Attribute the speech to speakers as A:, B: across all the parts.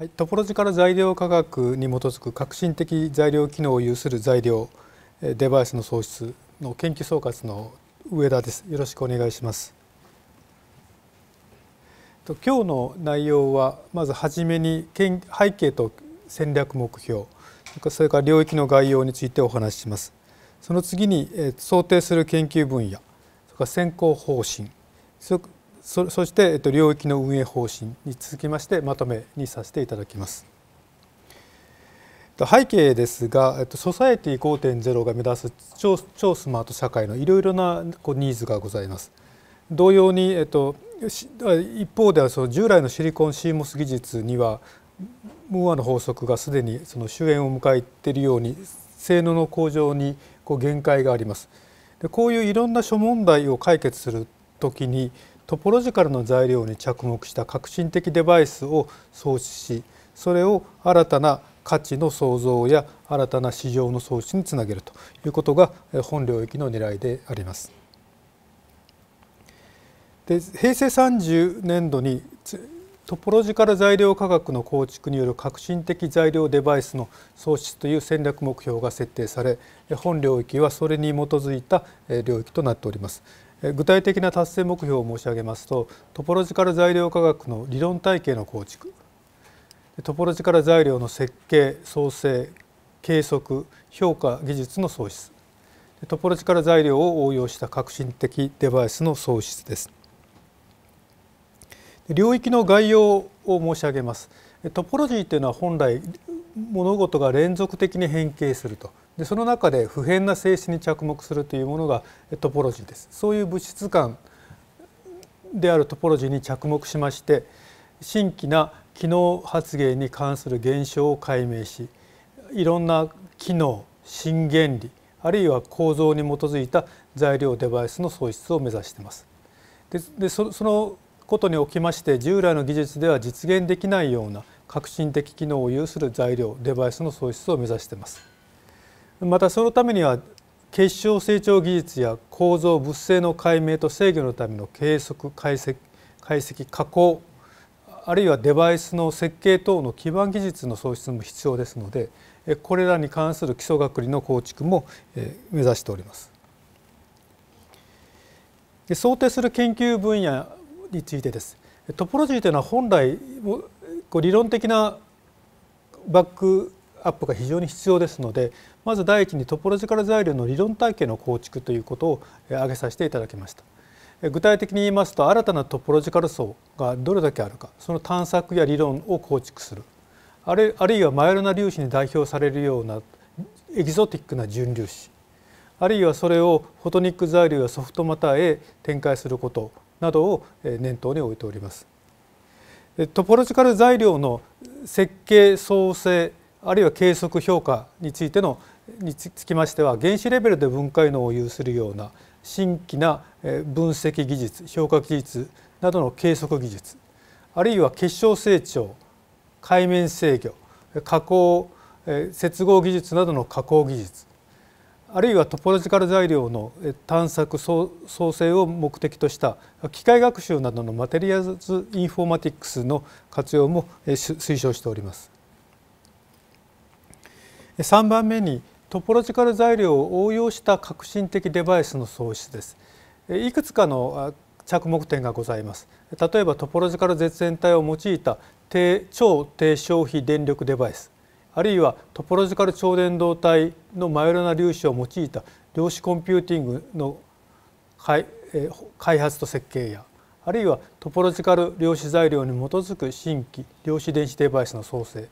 A: はい、トポロジカル材料科学に基づく革新的材料機能を有する材料デバイスの創出の研究総括の上田ですよろしくお願いします今日の内容はまずはじめに背景と戦略目標それから領域の概要についてお話ししますその次に想定する研究分野それから先行方針そして、えっと、領域の運営方針に続きましてまとめにさせていただきます。背景ですが、えっと、ソサエティ5.0が目指す超超スマート社会のいろいろなこうニーズがございます。同様に、えっと、一方ではその従来のシリコンシーモス技術にはムーアの法則がすでにその終焉を迎えているように性能の向上にこう限界があります。でこういういろんな諸問題を解決するときにトポロジカルの材料に着目した革新的デバイスを創始しそれを新たな価値の創造や新たな市場の創出につなげるということが本領域の狙いであります。で平成30年度にトポロジカル材料価格の構築による革新的材料デバイスの創出という戦略目標が設定され本領域はそれに基づいた領域となっております。具体的な達成目標を申し上げますとトポロジカル材料科学の理論体系の構築トポロジカル材料の設計創生計測評価技術の創出トポロジカル材料を応用した革新的デバイスの創出です領域の概要を申し上げますトポロジーというのは本来物事が連続的に変形するとでその中で普遍な性質に着目するというものがトポロジーですそういう物質感であるトポロジーに着目しまして新規な機能発現に関する現象を解明しいろんな機能新原理あるいは構造に基づいた材料デバイスの創出を目指しています。でそのことにおきまして従来の技術では実現できないような革新的機能を有する材料デバイスの創出を目指しています。またそのためには結晶成長技術や構造物性の解明と制御のための計測解析解析加工あるいはデバイスの設計等の基盤技術の創出も必要ですのでこれらに関する基礎学理の構築も目指しております。想定する研究分野についてです。トポロジーというのは本来理論的なバックアップが非常に必要ですのでまず第一にトポロジカル材料の理論体系の構築ということを挙げさせていただきました具体的に言いますと新たなトポロジカル層がどれだけあるかその探索や理論を構築するあれあるいはマイルな粒子に代表されるようなエキゾティックな純粒子あるいはそれをフォトニック材料やソフトマターへ展開することなどを念頭に置いております。トポロジカル材料の設計創生あるいは計測評価についてのにつきましては原子レベルで分解能を有するような新規な分析技術評価技術などの計測技術あるいは結晶成長海面制御加工接合技術などの加工技術あるいはトポロジカル材料の探索創生を目的とした機械学習などのマテリアルズインフォーマティクスの活用も推奨しております。3番目にトポロジカル材料を応用した革新的デバイスの創出ですいくつかの着目点がございます例えばトポロジカル絶縁体を用いた低超低消費電力デバイスあるいはトポロジカル超電導体のマイルな粒子を用いた量子コンピューティングの開発と設計やあるいはトポロジカル量子材料に基づく新規量子電子デバイスの創生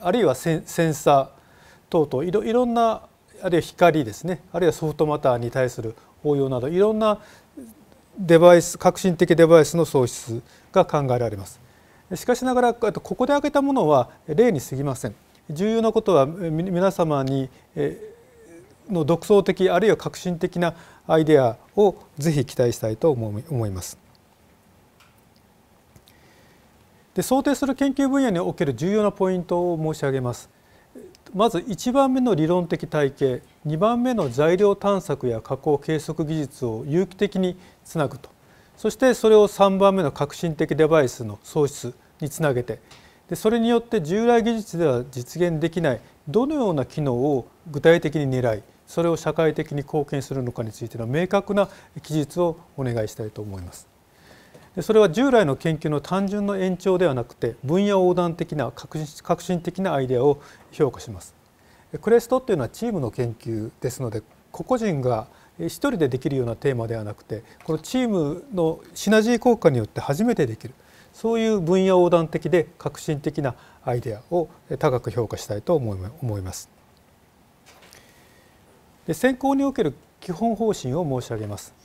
A: あるいはセンサー等々いろいろんなあるいは光ですねあるいはソフトマターに対する応用などいろんなデバイス革新的デバイスの創出が考えられますしかしながらここで挙げたものは例に過ぎません重要なことは皆様にの独創的あるいは革新的なアイデアをぜひ期待したいと思いますで想定する研究分野における重要なポイントを申し上げますまず1番目の理論的体系2番目の材料探索や加工計測技術を有機的につなぐとそしてそれを3番目の革新的デバイスの創出につなげてでそれによって従来技術では実現できないどのような機能を具体的に狙いそれを社会的に貢献するのかについての明確な記述をお願いしたいと思います。それは従来の研究の単純の延長ではなくて分野横断的な革新的なアイデアを評価しますクレストっていうのはチームの研究ですので個々人が一人でできるようなテーマではなくてこのチームのシナジー効果によって初めてできるそういう分野横断的で革新的なアイデアを高く評価したいと思いますで選考における基本方針を申し上げます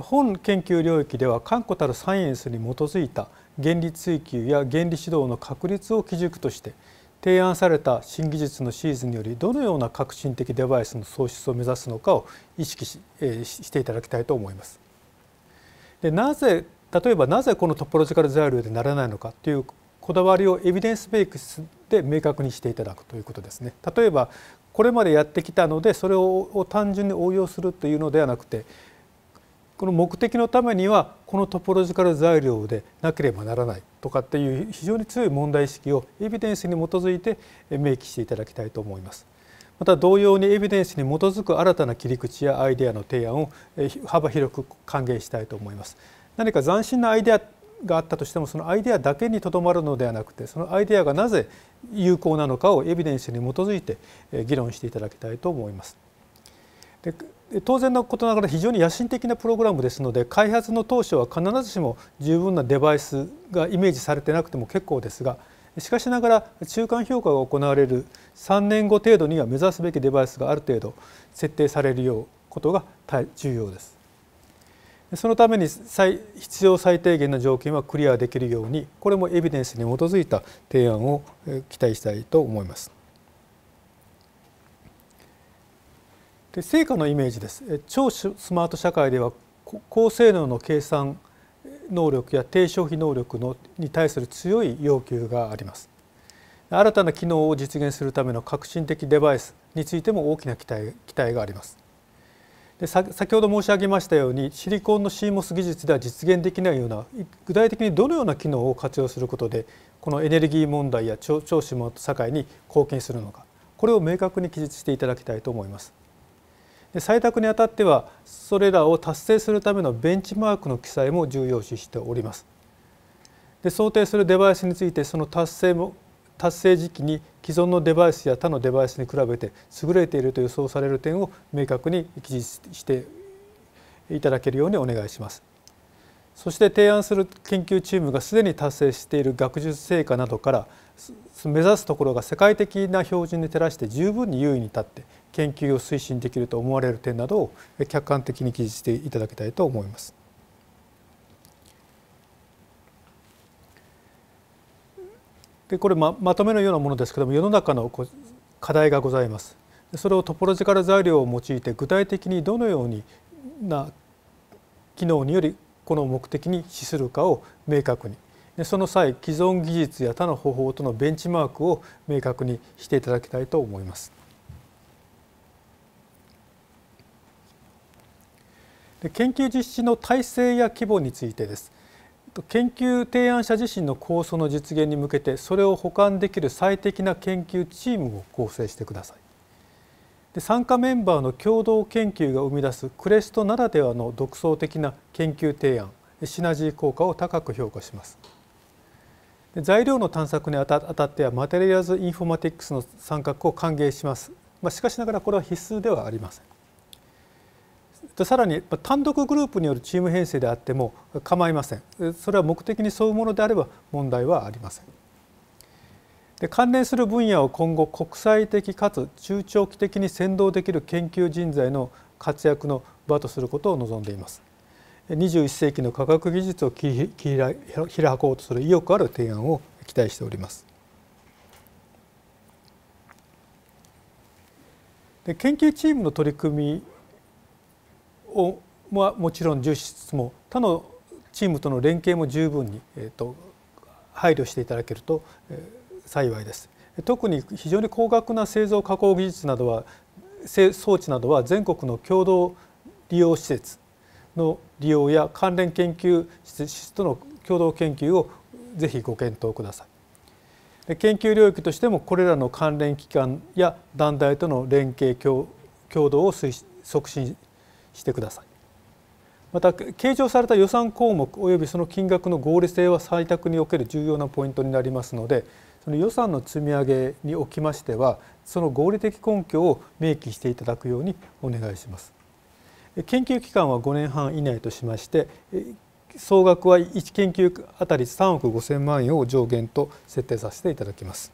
A: 本研究領域では確固たるサイエンスに基づいた原理追求や原理指導の確立を基軸として提案された新技術のシーズンによりどのような革新的デバイスの創出を目指すのかを意識し,、えしていただきたいと思います。でなぜ例えばなぜこのトポロジカル材料でならないのかというこだわりをエビデンスベースで明確にしていただくということですね。例えばこれまでやってきたのでそれを単純に応用するというのではなくてこの目的のためにはこのトポロジカル材料でなければならないとかっていう非常に強い問題意識をエビデンスに基づいて明記していただきたいと思います。また同様にエビデンスに基づく新たな切り口やアイデアの提案を幅広く歓迎したいと思います。何か斬新なアイデアがあったとしてもそのアイデアだけにとどまるのではなくてそのアイデアがなぜ有効なのかをエビデンスに基づいて議論していただきたいと思います。で当然のことながら非常に野心的なプログラムですので開発の当初は必ずしも十分なデバイスがイメージされてなくても結構ですがしかしながら中間評価が行われる3年後程度には目指すべきデバイスがある程度設定されるようことが重要です。そのために必要最低限の条件はクリアできるようにこれもエビデンスに基づいた提案を期待したいと思います。で成果のイメージです超スマート社会では高性能の計算能力や低消費能力のに対する強い要求があります新たな機能を実現するための革新的デバイスについても大きな期待期待がありますで先ほど申し上げましたようにシリコンの CMOS 技術では実現できないような具体的にどのような機能を活用することでこのエネルギー問題や超超資も社会に貢献するのかこれを明確に記述していただきたいと思います。で採択にあたってはそれらを達成するためのベンチマークの記載も重要視しております。で想定するデバイスについてその達成も達成時期に既存のデバイスや他のデバイスに比べて優れていると予想される点を明確に記述していただけるようにお願いします。そして提案する研究チームがすでに達成している学術成果などから目指すところが世界的な標準に照らして十分に優位に立って研究を推進できると思われる点などを客観的に記述していただきたいと思います。でこれままとめのようなものですけども世の中の課題がございます。それをトポロジカル材料を用いて具体的にどのようにな機能によりこの目的に資するかを明確にその際既存技術や他の方法とのベンチマークを明確にしていただきたいと思います。研究実施の体制や規模についてです。研究提案者自身の構想の実現に向けてそれを補完できる最適な研究チームを構成してください。で参加メンバーの共同研究が生み出すクレストならではの独創的な研究提案シナジー効果を高く評価します材料の探索にあたってはマテリアルズ・インフォマティックスの参画を歓迎します、まあ、しかしながらこれは必須ではありませんさらに単独グループによるチーム編成であっても構いませんそれは目的に沿うものであれば問題はありませんで関連する分野を今後国際的かつ中長期的に先導できる研究人材の活躍の場とすることを望んでいます21世紀の科学技術を切り開こうとする意欲ある提案を期待しておりますで研究チームの取り組みをももちろん重視しつつも他のチームとの連携も十分に、えーと、配慮していただけると、えー幸いです。特に非常に高額な製造加工技術などは装置などは全国の共同利用施設の利用や関連研究室との共同研究をぜひご検討ください。研究領域としてもこれらの関連機関や団体との連携共同を促進してください。また計上された予算項目及びその金額の合理性は採択における重要なポイントになりますのでその予算の積み上げにおきましてはその合理的根拠を明記していただくようにお願いします研究期間は5年半以内としまして総額は1研究あたり3億5000万円を上限と設定させていただきます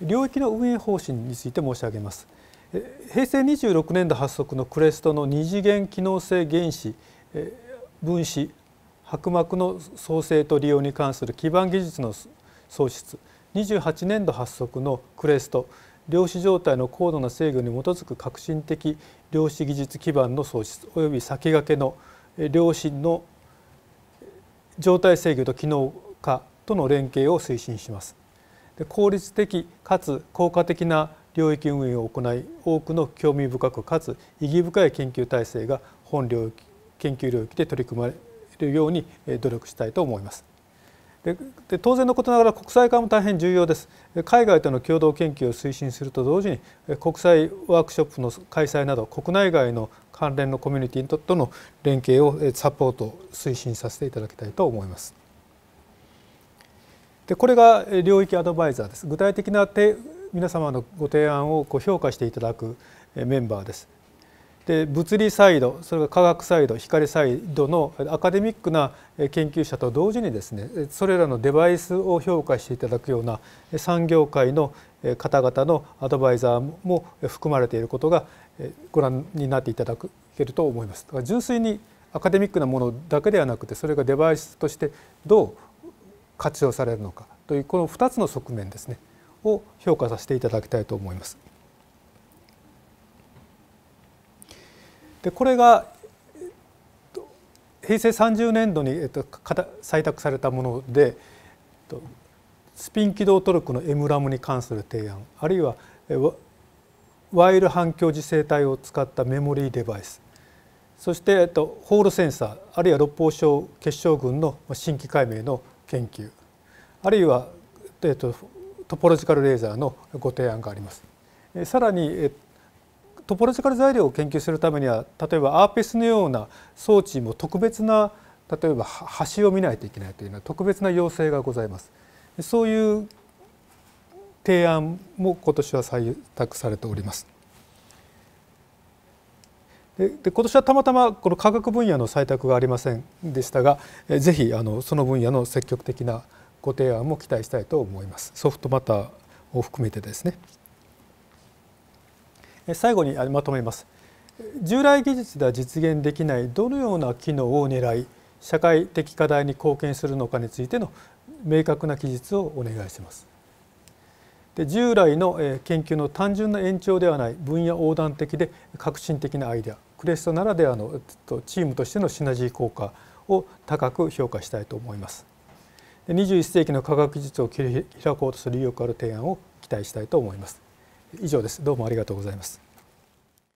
A: 領域の運営方針について申し上げます平成26年度発足のクレストの二次元機能性原子分子薄膜の創生と利用に関する基盤技術の創出28年度発足のクレスト量子状態の高度な制御に基づく革新的量子技術基盤の創出および先駆けの量子の状態制御と機能化との連携を推進します。効率的かつ効果的な領域運営を行い多くの興味深くかつ意義深い研究体制が本領域研究領域で取り組まれるように努力したいと思います。で当然のことながら国際化も大変重要です海外との共同研究を推進すると同時に国際ワークショップの開催など国内外の関連のコミュニティとの連携をサポート推進させていただきたいと思いますでこれが領域アドバイザーです具体的な皆様のご提案をこう評価していただくメンバーですで物理サイドそれから科学サイド光サイドのアカデミックな研究者と同時にですねそれらのデバイスを評価していただくような産業界の方々のアドバイザーも含まれていることがご覧になっていただけると思います。だから純粋にアカデミックなものだけではなくてそれがデバイスとしてどう活用されるのかというこの2つの側面ですねを評価させていただきたいと思います。でこれが平成30年度に、えっと、採択されたもので、スピン軌道トルクの M ラムに関する提案あるいはワイル反響磁性体を使ったメモリーデバイスそして、えっと、ホールセンサーあるいは六方症結晶群の新規解明の研究あるいは、えっと、トポロジカルレーザーのご提案があります。さらに、えっトポロジカル材料を研究するためには例えばアーペスのような装置も特別な例えば端を見ないといけないというような特別な要請がございます。そういう提案も今年は採択されております。でで今年はたまたまこの科学分野の採択がありませんでしたがぜひあのその分野の積極的なご提案も期待したいと思いますソフトマターを含めてですね。最後にまとめます従来技術では実現できないどのような機能を狙い社会的課題に貢献するのかについての明確な記述をお願いしますで従来の研究の単純な延長ではない分野横断的で革新的なアイデアクレストならではのチームとしてのシナジー効果を高く評価したいと思います21世紀の科学技術を切り開こうとする意欲ある提案を期待したいと思います以上ですどうもありがとうございます